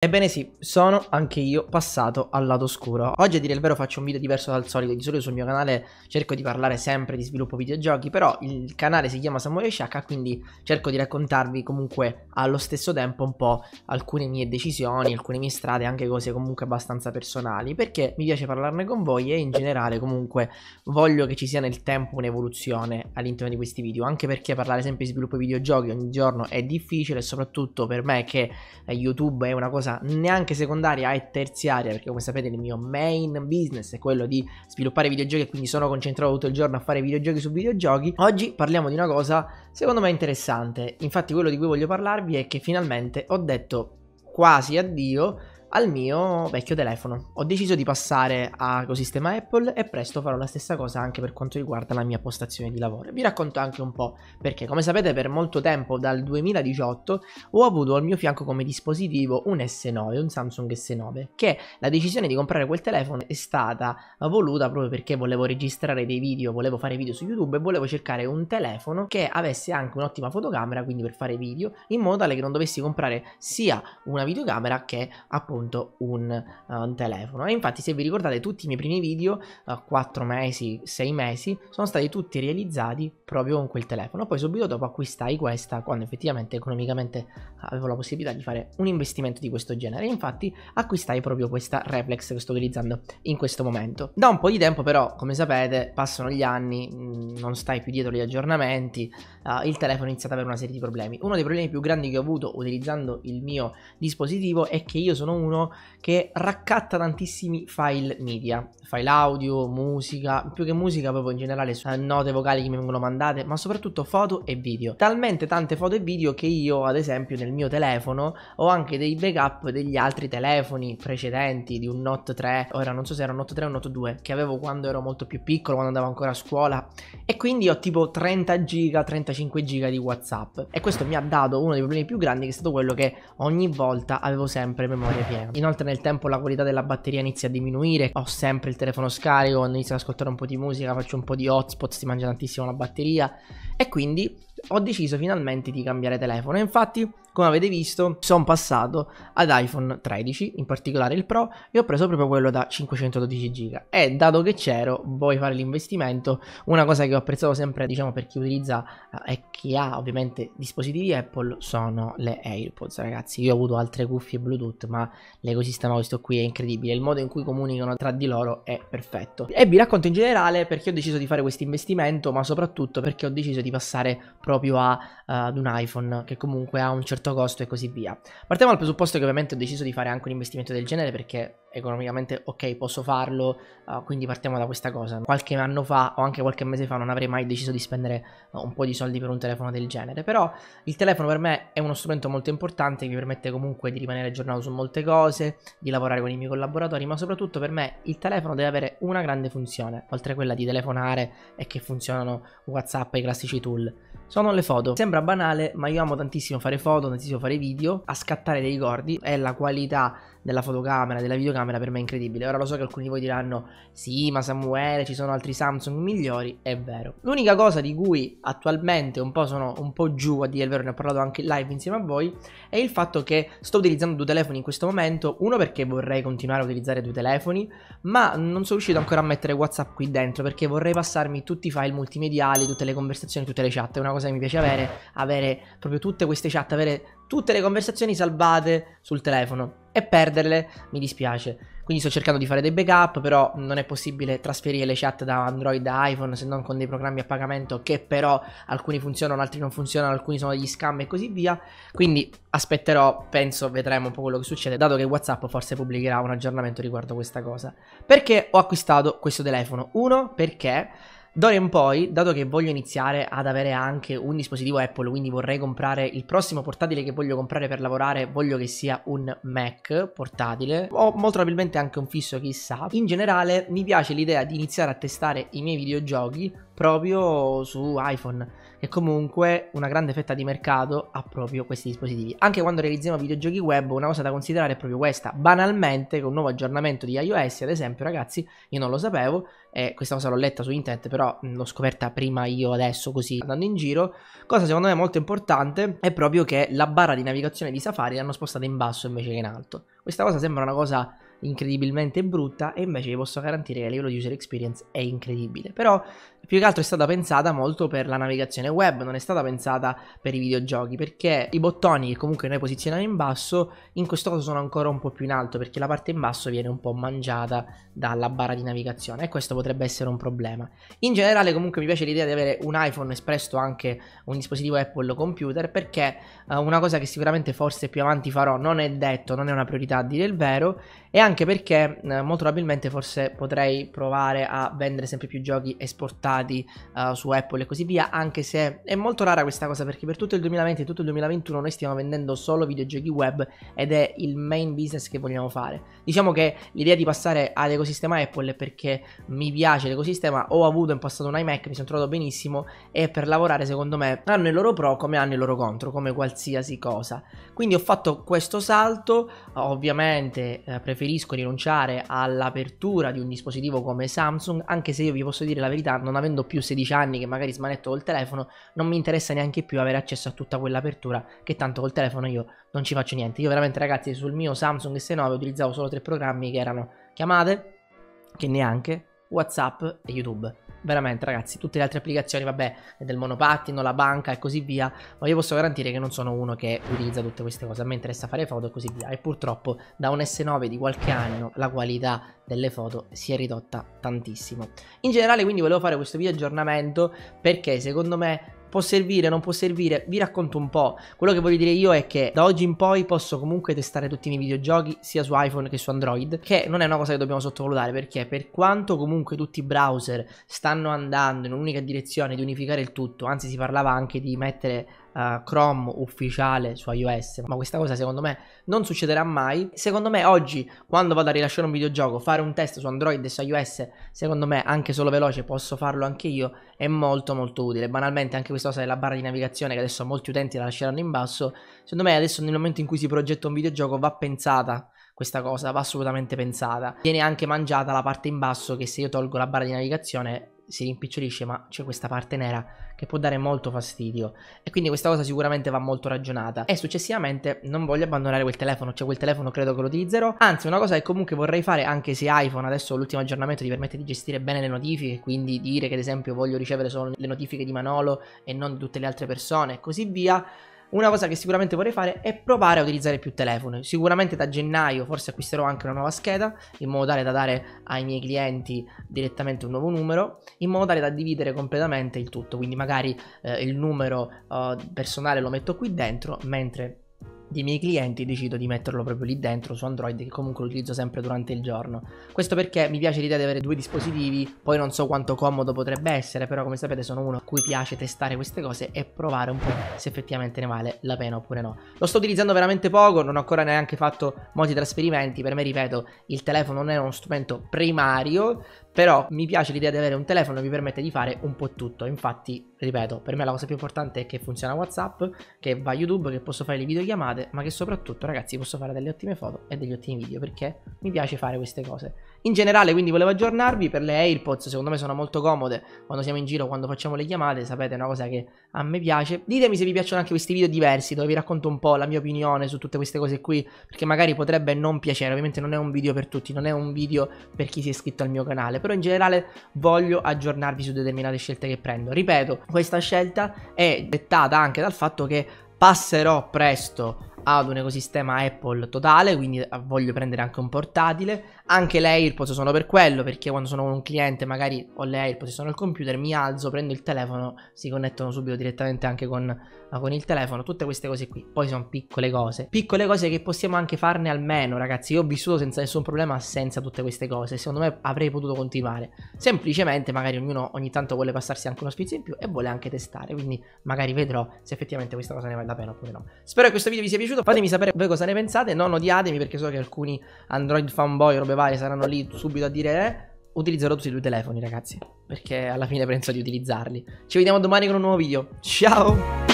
Ebbene sì, sono anche io passato al lato scuro. Oggi a dire il vero faccio un video diverso dal solito, di solito sul mio canale cerco di parlare sempre di sviluppo videogiochi, però il canale si chiama Samuele Shaka, quindi cerco di raccontarvi comunque allo stesso tempo un po' alcune mie decisioni, alcune mie strade, anche cose comunque abbastanza personali, perché mi piace parlarne con voi e in generale comunque voglio che ci sia nel tempo un'evoluzione all'interno di questi video, anche perché parlare sempre di sviluppo videogiochi ogni giorno è difficile, soprattutto per me che eh, YouTube è una cosa cosa neanche secondaria e terziaria, perché come sapete il mio main business è quello di sviluppare videogiochi e quindi sono concentrato tutto il giorno a fare videogiochi su videogiochi, oggi parliamo di una cosa secondo me interessante. Infatti quello di cui voglio parlarvi è che finalmente ho detto quasi addio al mio vecchio telefono. Ho deciso di passare all'ecosistema Apple e presto farò la stessa cosa anche per quanto riguarda la mia postazione di lavoro. Vi racconto anche un po' perché, come sapete, per molto tempo, dal 2018, ho avuto al mio fianco come dispositivo un S9, un Samsung S9, che la decisione di comprare quel telefono è stata voluta proprio perché volevo registrare dei video, volevo fare video su YouTube e volevo cercare un telefono che avesse anche un'ottima fotocamera, quindi per fare video, in modo tale che non dovessi comprare sia una videocamera che appunto appunto un, uh, un, telefono. E infatti se vi ricordate tutti i miei primi video, uh, eh, 4 mesi, 6 mesi, sono stati tutti realizzati proprio con quel telefono. Poi subito dopo acquistai questa quando effettivamente economicamente avevo la possibilità di fare un investimento di questo genere. E infatti acquistai proprio questa reflex che sto utilizzando in questo momento. Da un po' di tempo però, come sapete, passano gli anni, mm, non stai più dietro gli aggiornamenti, uh, il telefono ha iniziato ad avere una serie di problemi. Uno dei problemi più grandi che ho avuto utilizzando il mio dispositivo è che io sono uno uno che raccatta tantissimi file media, file audio, musica, più che musica proprio in generale, eh, note vocali che mi vengono mandate, ma soprattutto foto e video. Talmente tante foto e video che io ad esempio nel mio telefono ho anche dei backup degli altri telefoni precedenti, di un Note 3, ora non so se era un Note 3 o un Note 2, che avevo quando ero molto più piccolo, quando andavo ancora a scuola, e quindi ho tipo 30 giga, 35 giga di WhatsApp. E questo mi ha dato uno dei problemi più grandi che è stato quello che ogni volta avevo sempre memoria piena idea. Inoltre nel tempo la qualità della batteria inizia a diminuire, ho sempre il telefono scarico, inizio ad ascoltare un po' di musica, faccio un po' di hotspot, si mangia tantissimo la batteria e quindi ho deciso finalmente di cambiare telefono. Infatti come avete visto sono passato ad iPhone 13, in particolare il Pro, e ho preso proprio quello da 512 GB. E dato che c'ero, vuoi fare l'investimento, una cosa che ho apprezzato sempre, diciamo, per chi utilizza e eh, chi ha ovviamente dispositivi Apple, sono le AirPods, ragazzi. Io ho avuto altre cuffie Bluetooth, ma l'ecosistema questo qui è incredibile, il modo in cui comunicano tra di loro è perfetto. E vi racconto in generale perché ho deciso di fare questo investimento, ma soprattutto perché ho deciso di passare proprio a, uh, ad un iPhone che comunque ha un certo questo costo e così via. Partiamo dal presupposto che ovviamente ho deciso di fare anche un investimento del genere perché economicamente ok posso farlo, uh, quindi partiamo da questa cosa. Qualche anno fa o anche qualche mese fa non avrei mai deciso di spendere uh, un po' di soldi per un telefono del genere, però il telefono per me è uno strumento molto importante che mi permette comunque di rimanere aggiornato su molte cose, di lavorare con i miei collaboratori, ma soprattutto per me il telefono deve avere una grande funzione, oltre a quella di telefonare e che funzionano WhatsApp e i classici tool. Sono le foto. Sembra banale, ma io amo tantissimo fare foto, un fare video, a scattare dei ricordi, è la qualità della fotocamera, della videocamera per me è incredibile. Ora lo so che alcuni di voi diranno sì, ma Samuele, ci sono altri Samsung migliori, è vero. L'unica cosa di cui attualmente un po' sono un po' giù, a dire il vero, ne ho parlato anche live insieme a voi, è il fatto che sto utilizzando due telefoni in questo momento, uno perché vorrei continuare a utilizzare due telefoni, ma non sono riuscito ancora a mettere WhatsApp qui dentro perché vorrei passarmi tutti i file multimediali, tutte le conversazioni, tutte le chat, è una cosa che mi piace avere, avere proprio tutte queste chat, avere tutte le conversazioni salvate sul telefono e perderle mi dispiace. Quindi sto cercando di fare dei backup, però non è possibile trasferire le chat da Android a iPhone se non con dei programmi a pagamento che però alcuni funzionano, altri non funzionano, alcuni sono degli scam e così via. Quindi aspetterò, penso, vedremo un po' quello che succede, dato che WhatsApp forse pubblicherà un aggiornamento riguardo questa cosa. Perché ho acquistato questo telefono? Uno, perché D'ora in poi, dato che voglio iniziare ad avere anche un dispositivo Apple, quindi vorrei comprare il prossimo portatile che voglio comprare per lavorare, voglio che sia un Mac portatile o molto probabilmente anche un fisso, chissà. In generale mi piace l'idea di iniziare a testare i miei videogiochi proprio su iPhone che comunque una grande fetta di mercato ha proprio questi dispositivi. Anche quando realizziamo videogiochi web, una cosa da considerare è proprio questa. Banalmente, con un nuovo aggiornamento di iOS, ad esempio, ragazzi, io non lo sapevo, eh, questa cosa l'ho letta su internet, però l'ho scoperta prima io adesso così andando in giro. Cosa secondo me molto importante è proprio che la barra di navigazione di Safari l'hanno spostata in basso invece che in alto. Questa cosa sembra una cosa incredibilmente brutta e invece vi posso garantire che a livello di user experience è incredibile. Però più che altro è stata pensata molto per la navigazione web, non è stata pensata per i videogiochi, perché i bottoni che comunque noi posizioniamo in basso, in questo caso sono ancora un po' più in alto, perché la parte in basso viene un po' mangiata dalla barra di navigazione e questo potrebbe essere un problema. In generale comunque mi piace l'idea di avere un iPhone espresso anche un dispositivo Apple computer, perché eh, una cosa che sicuramente forse più avanti farò, non è detto, non è una priorità a dire il vero, e anche perché eh, molto probabilmente forse potrei provare a vendere sempre più giochi esportati iPad uh, eh, su Apple e così via, anche se è molto rara questa cosa perché per tutto il 2020 e tutto il 2021 noi stiamo vendendo solo videogiochi web ed è il main business che vogliamo fare. Diciamo che l'idea di passare all'ecosistema Apple è perché mi piace l'ecosistema, ho avuto in passato un iMac, mi sono trovato benissimo e per lavorare secondo me hanno il loro pro come hanno il loro contro, come qualsiasi cosa. Quindi ho fatto questo salto, ovviamente eh, preferisco rinunciare all'apertura di un dispositivo come Samsung, anche se io vi posso dire la verità, non avendo avendo più 16 anni che magari smanetto col telefono, non mi interessa neanche più avere accesso a tutta quell'apertura che tanto col telefono io non ci faccio niente. Io veramente ragazzi sul mio Samsung S9 utilizzavo solo tre programmi che erano chiamate, che neanche, Whatsapp e YouTube veramente ragazzi, tutte le altre applicazioni, vabbè, del monopattino, la banca e così via, ma io posso garantire che non sono uno che utilizza tutte queste cose, a me interessa fare foto e così via, e purtroppo da un S9 di qualche anno la qualità delle foto si è ridotta tantissimo. In generale quindi volevo fare questo video aggiornamento perché secondo me può servire, non può servire, vi racconto un po'. Quello che voglio dire io è che da oggi in poi posso comunque testare tutti i miei videogiochi sia su iPhone che su Android, che non è una cosa che dobbiamo sottovalutare perché per quanto comunque tutti i browser stanno andando in un'unica direzione di unificare il tutto, anzi si parlava anche di mettere eh, Chrome ufficiale su iOS, ma questa cosa secondo me non succederà mai. Secondo me oggi quando vado a rilasciare un videogioco, fare un test su Android e su iOS, secondo me anche solo veloce posso farlo anche io, è molto molto utile. Banalmente anche questa cosa della barra di navigazione che adesso molti utenti la lasceranno in basso, secondo me adesso nel momento in cui si progetta un videogioco va pensata questa cosa va assolutamente pensata. Viene anche mangiata la parte in basso che se io tolgo la barra di navigazione si rimpicciolisce, ma c'è questa parte nera che può dare molto fastidio. E quindi questa cosa sicuramente va molto ragionata. E successivamente non voglio abbandonare quel telefono, cioè quel telefono credo che lo utilizzerò. Anzi, una cosa che comunque vorrei fare, anche se iPhone adesso l'ultimo aggiornamento ti permette di gestire bene le notifiche, quindi dire che ad esempio voglio ricevere solo le notifiche di Manolo e non di tutte le altre persone e così via. Una cosa che sicuramente vorrei fare è provare a utilizzare più telefono. Sicuramente da gennaio forse acquisterò anche una nuova scheda in modo tale da dare ai miei clienti direttamente un nuovo numero, in modo tale da dividere completamente il tutto. Quindi magari eh, il numero eh, personale lo metto qui dentro, mentre dei miei clienti decido di metterlo proprio lì dentro su Android che comunque lo utilizzo sempre durante il giorno. Questo perché mi piace l'idea di avere due dispositivi, poi non so quanto comodo potrebbe essere, però come sapete sono uno a cui piace testare queste cose e provare un po' se effettivamente ne vale la pena oppure no. Lo sto utilizzando veramente poco, non ho ancora neanche fatto molti trasferimenti, per me ripeto il telefono non è uno strumento primario, però mi piace l'idea di avere un telefono che mi permette di fare un po' tutto. Infatti, ripeto, per me la cosa più importante è che funziona WhatsApp, che va YouTube, che posso fare le videochiamate, ma che soprattutto, ragazzi, posso fare delle ottime foto e degli ottimi video perché mi piace fare queste cose. In generale, quindi volevo aggiornarvi per le AirPods, secondo me sono molto comode quando siamo in giro, quando facciamo le chiamate, sapete, è una cosa che a me piace. Ditemi se vi piacciono anche questi video diversi, dove vi racconto un po' la mia opinione su tutte queste cose qui, perché magari potrebbe non piacere, ovviamente non è un video per tutti, non è un video per chi si è iscritto al mio canale, però in generale voglio aggiornarvi su determinate scelte che prendo. Ripeto, questa scelta è dettata anche dal fatto che passerò presto ad un ecosistema Apple totale, quindi eh, voglio prendere anche un portatile. Anche le AirPods sono per quello, perché quando sono con un cliente magari ho le AirPods, sono al computer, mi alzo, prendo il telefono, si connettono subito direttamente anche con, eh, con il telefono, tutte queste cose qui. Poi sono piccole cose, piccole cose che possiamo anche farne almeno, ragazzi. Io ho vissuto senza nessun problema senza tutte queste cose, secondo me avrei potuto continuare. Semplicemente magari ognuno ogni tanto vuole passarsi anche uno spizzo in più e vuole anche testare, quindi magari vedrò se effettivamente questa cosa ne vale la pena oppure no. Spero che questo video vi sia piaciuto piaciuto. Fatemi sapere voi cosa ne pensate. Non odiatemi perché so che alcuni Android fanboy robe varie saranno lì subito a dire eh. Utilizzerò tutti i tuoi telefoni, ragazzi. Perché alla fine penso di utilizzarli. Ci vediamo domani con un nuovo video. Ciao!